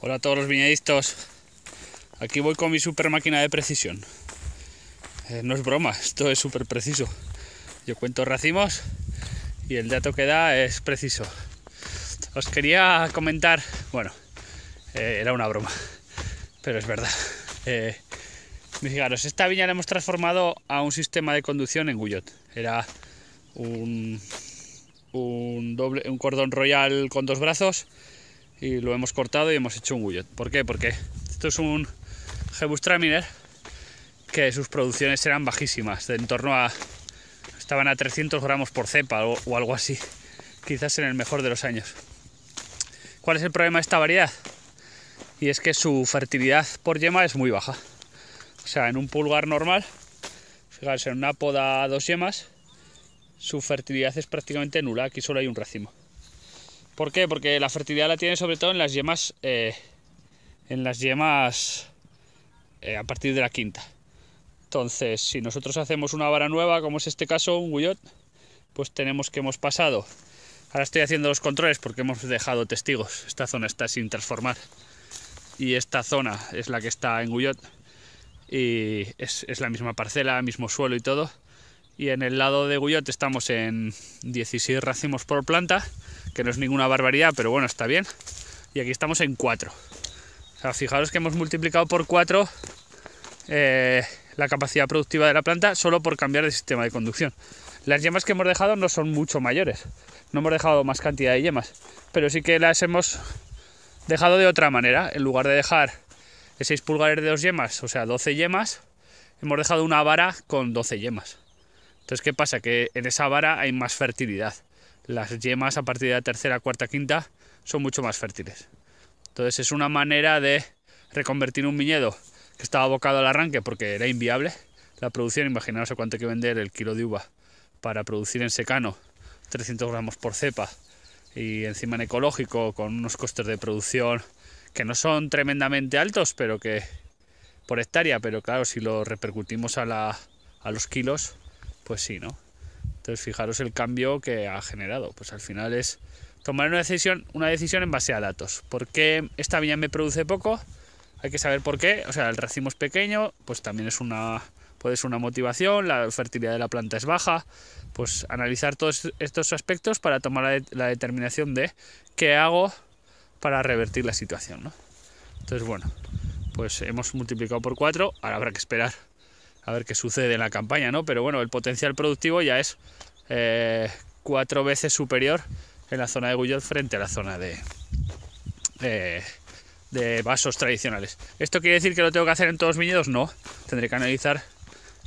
Hola a todos los viñedistas. Aquí voy con mi super máquina de precisión. Eh, no es broma, esto es súper preciso. Yo cuento racimos y el dato que da es preciso. Os quería comentar, bueno, eh, era una broma, pero es verdad. Eh, fijaros, esta viña la hemos transformado a un sistema de conducción en Guyot. Era un, doble, un cordón royal con dos brazos y lo hemos cortado y hemos hecho un gullet. ¿Por qué? Porque esto es un Gebus Traminer que sus producciones eran bajísimas, de en torno a... estaban a 300 gramos por cepa o, algo así, quizás en el mejor de los años. ¿Cuál es el problema de esta variedad? Y es que su fertilidad por yema es muy baja. O sea, en un pulgar normal, fijaros, en una poda a dos yemas, su fertilidad es prácticamente nula, aquí solo hay un racimo. ¿Por qué? Porque la fertilidad la tiene sobre todo en las yemas. Eh, en las yemas. Eh, a partir de la quinta. Entonces, si nosotros hacemos una vara nueva, como es este caso, un guillot, pues tenemos que hemos pasado. Ahora estoy haciendo los controles porque hemos dejado testigos. Esta zona está sin transformar. Y esta zona es la que está en guillot Y es, es la misma parcela, mismo suelo y todo y en el lado de Guyot estamos en 16 racimos por planta, que no es ninguna barbaridad, pero bueno, está bien. Y aquí estamos en 4. O sea, fijaros que hemos multiplicado por 4 eh, la capacidad productiva de la planta solo por cambiar el sistema de conducción. Las yemas que hemos dejado no son mucho mayores, no hemos dejado más cantidad de yemas, pero sí que las hemos dejado de otra manera. En lugar de dejar 6 pulgares de dos yemas, o sea, 12 yemas, hemos dejado una vara con 12 yemas. Entonces, ¿qué pasa? Que en esa vara hay más fertilidad. Las yemas a partir de la tercera, cuarta, quinta son mucho más fértiles. Entonces, es una manera de reconvertir un viñedo que estaba abocado al arranque porque era inviable. La producción, imaginaos cuánto hay que vender el kilo de uva para producir en secano 300 gramos por cepa y encima en ecológico con unos costes de producción que no son tremendamente altos, pero que por hectárea, pero claro, si lo repercutimos a los kilos, pues sí, ¿no? Entonces fijaros el cambio que ha generado. Pues al final es tomar una decisión, una decisión en base a datos. ¿Por qué esta viña me produce poco? Hay que saber por qué. O sea, el racimo es pequeño, pues también es una, puede ser una motivación, la fertilidad de la planta es baja. Pues analizar todos estos aspectos para tomar la, determinación de qué hago para revertir la situación. ¿no? Entonces, bueno, pues hemos multiplicado por 4, ahora habrá que esperar a ver qué sucede en la campaña, ¿no? Pero bueno, el potencial productivo ya es eh, cuatro veces superior en la zona de Guyot frente a la zona de, de vasos tradicionales. ¿Esto quiere decir que lo tengo que hacer en todos los viñedos? No. Tendré que analizar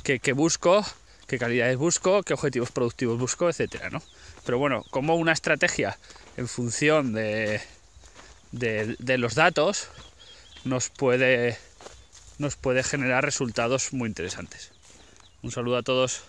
qué, busco, qué calidades busco, qué objetivos productivos busco, etcétera, ¿no? Pero bueno, como una estrategia en función de, de los datos nos puede nos puede generar resultados muy interesantes. Un saludo a todos.